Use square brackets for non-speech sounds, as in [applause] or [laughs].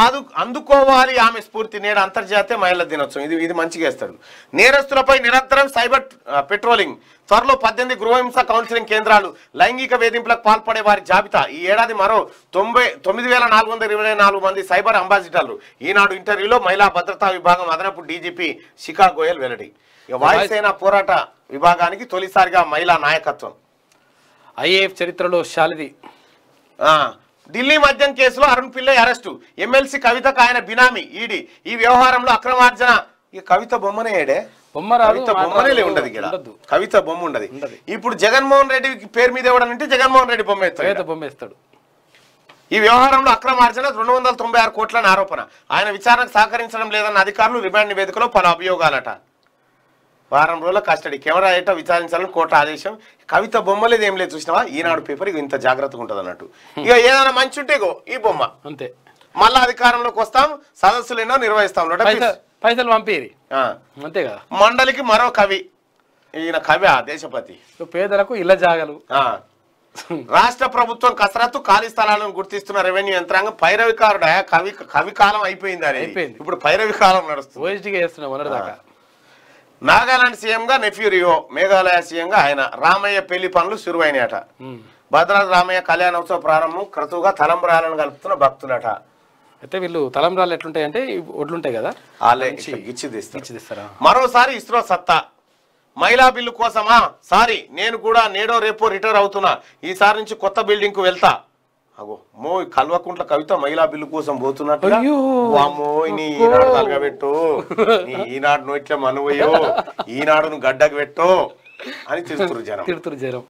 ఆదు అందుకోవాలి ఆమె స్ఫూర్తి నేడు అంతర్జాతీయ మహిళల దినోత్సవం ఇది ఇది మంచిగా వేస్తాడు నేరస్తులపై నిరంతరం సైబర్ పెట్రోలింగ్ త్వరలో పద్దెనిమిది గృహహింస కౌన్సిలింగ్ కేంద్రాలు లైంగిక వేధింపులకు పాల్పడే వారి జాబితా ఈ ఏడాది మరో తొంభై మంది సైబర్ అంబాసిడర్లు ఈనాడు ఇంటర్వ్యూలో మహిళా భద్రతా విభాగం అదనపు డీజీపీ శిఖా గోయల్ వెల్లడి వాయుసేన పోరాట విభాగానికి తొలిసారిగా మహిళా నాయకత్వం ఐఏఎఫ్ చరిత్రలో శాలిది ఢిల్లీ మద్యం కేసులో అరుణ్ పిల్లై అరెస్టు ఎమ్మెల్సీ కవితకు ఆయన బినామీ ఈడి ఈ వ్యవహారంలో అక్రమార్జన ఈ కవిత బొమ్మనే ఏడే బొమ్మ కవిత బొమ్మనే ఉండదు ఇక్కడ కవిత బొమ్మ ఉండదు ఇప్పుడు జగన్మోహన్ రెడ్డి పేరు మీద ఇవ్వడానంటే జగన్మోహన్ రెడ్డి బొమ్మ బొమ్మేస్తాడు ఈ వ్యవహారంలో అక్రమార్జన రెండు వందల తొంభై ఆరు కోట్లని ఆరోపణ ఆయన విచారణకు సహకరించడం లేదన్న అధికారులు రిమాండ్ నివేదికలో పలు అభియోగాలట వారం రోజుల కస్టడీ కెమెరా ఏంటో విచారించాలని కోర్టు ఆదేశం కవిత లేదు ఏం లేదు చూసినావా ఈనాడు పేపర్ ఇంత జాగ్రత్తగా ఉంటుంది అన్నట్టు ఇక ఏదైనా మంచి ఉంటే ఈ బొమ్మ అంతే మళ్ళా అధికారంలోకి వస్తాం సదస్సులు ఎన్నో నిర్వహిస్తాం పైసలు పంపిరి అంతే కదా మండలికి మరో కవి ఈయన కవి ఆ దేశపతి పేదలకు ఇళ్ళ జాగలు రాష్ట్ర ప్రభుత్వం కసరత్తు ఖాళీ స్థలాలను గుర్తిస్తున్న రెవెన్యూ యంత్రాంగం పైరవికారుడ కవి కవి కాలం అయిపోయింది అని ఇప్పుడు పైరవి కాలం నడుస్తుంది నాగాలాండ్ సీఎంగా నెఫ్యూరియో మేఘాలయ సీఎంగా ఆయన రామయ్య పెళ్లి పనులు సురువైనట భద్రాద్రి రామయ్య కళ్యాణోత్సవ ప్రారంభం క్రతువుగా తలంబ్రాలను కలుపుతున్న భక్తులట అయితే వీళ్ళు తలంబ్రాలు ఎట్లుంటాయి అంటే ఒడ్లుంటాయి కదా ఇచ్చిదిస్తారు మరోసారి ఇస్రో సత్తా మహిళా బిల్లు కోసమా సారీ నేను కూడా నేడో రేపో రిటైర్ అవుతున్నా ఈసారి నుంచి కొత్త బిల్డింగ్కు వెళ్తా అగో మో కల్వకుంట్ల కవిత మహిళా బిల్లు కోసం పోతున్నట్టు వామ్మో నీ ఈనాడు తలగబెట్టు ఈనాడు నోట్ల [laughs] ఈనాడును గడ్డకు పెట్టు అని తిడుతురు జనం జనం